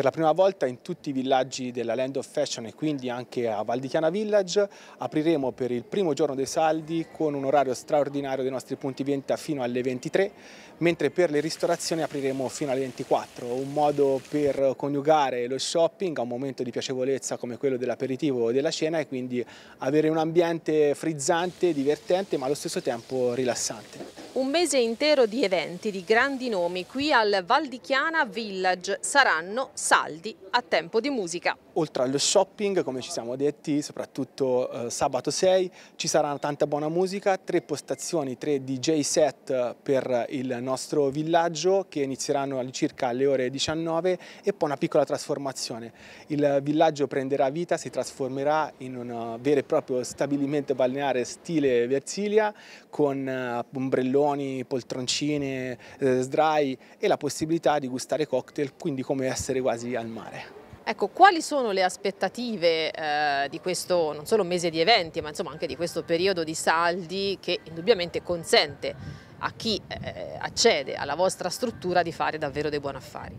Per la prima volta in tutti i villaggi della Land of Fashion e quindi anche a Val di Chiana Village apriremo per il primo giorno dei saldi con un orario straordinario dei nostri punti vendita fino alle 23, mentre per le ristorazioni apriremo fino alle 24, un modo per coniugare lo shopping a un momento di piacevolezza come quello dell'aperitivo o della cena e quindi avere un ambiente frizzante, divertente ma allo stesso tempo rilassante. Un mese intero di eventi di grandi nomi qui al Valdichiana Village saranno saldi a tempo di musica oltre allo shopping, come ci siamo detti, soprattutto eh, sabato 6, ci sarà tanta buona musica, tre postazioni, tre DJ set per il nostro villaggio che inizieranno all'incirca alle ore 19 e poi una piccola trasformazione. Il villaggio prenderà vita, si trasformerà in un eh, vero e proprio stabilimento balneare stile Versilia con eh, ombrelloni, poltroncine, eh, sdrai e la possibilità di gustare cocktail, quindi come essere quasi al mare. Ecco, quali sono le aspettative eh, di questo non solo mese di eventi, ma insomma anche di questo periodo di saldi che indubbiamente consente a chi eh, accede alla vostra struttura di fare davvero dei buoni affari?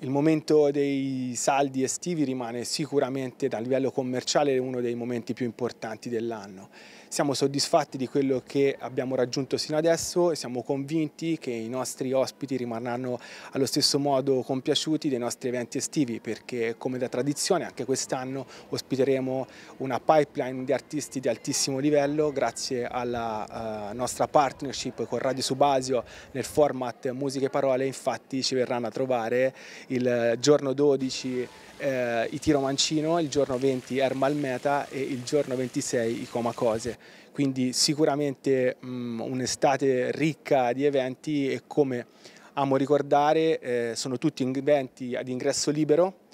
Il momento dei saldi estivi rimane sicuramente a livello commerciale uno dei momenti più importanti dell'anno. Siamo soddisfatti di quello che abbiamo raggiunto sino adesso e siamo convinti che i nostri ospiti rimarranno allo stesso modo compiaciuti dei nostri eventi estivi perché come da tradizione anche quest'anno ospiteremo una pipeline di artisti di altissimo livello grazie alla eh, nostra partnership con Radio Subasio nel format Musiche Parole infatti ci verranno a trovare il giorno 12 eh, Itiro Mancino, il giorno 20 Ermal Meta e il giorno 26 i Comacose. Quindi sicuramente mm, un'estate ricca di eventi e come amo ricordare eh, sono tutti eventi ad ingresso libero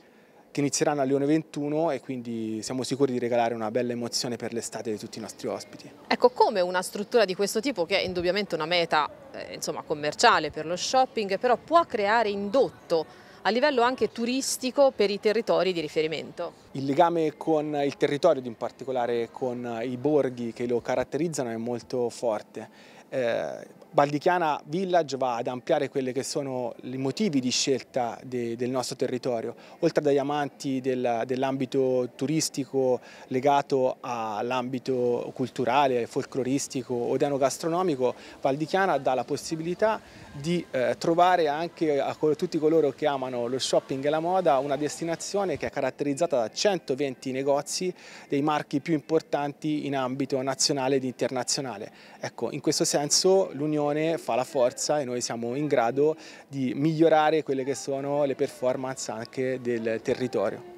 che inizieranno alle 1.21 e quindi siamo sicuri di regalare una bella emozione per l'estate di tutti i nostri ospiti. Ecco, come una struttura di questo tipo, che è indubbiamente una meta eh, insomma, commerciale per lo shopping, però può creare indotto a livello anche turistico per i territori di riferimento. Il legame con il territorio, in particolare con i borghi che lo caratterizzano, è molto forte eh, Baldichiana Village va ad ampliare quelli che sono i motivi di scelta de, del nostro territorio, oltre agli amanti del, dell'ambito turistico legato all'ambito culturale, folcloristico o denogastronomico, Valdichiana dà la possibilità di eh, trovare anche a tutti coloro che amano lo shopping e la moda una destinazione che è caratterizzata da 120 negozi dei marchi più importanti in ambito nazionale ed internazionale. Ecco, in questo senso senso l'unione fa la forza e noi siamo in grado di migliorare quelle che sono le performance anche del territorio.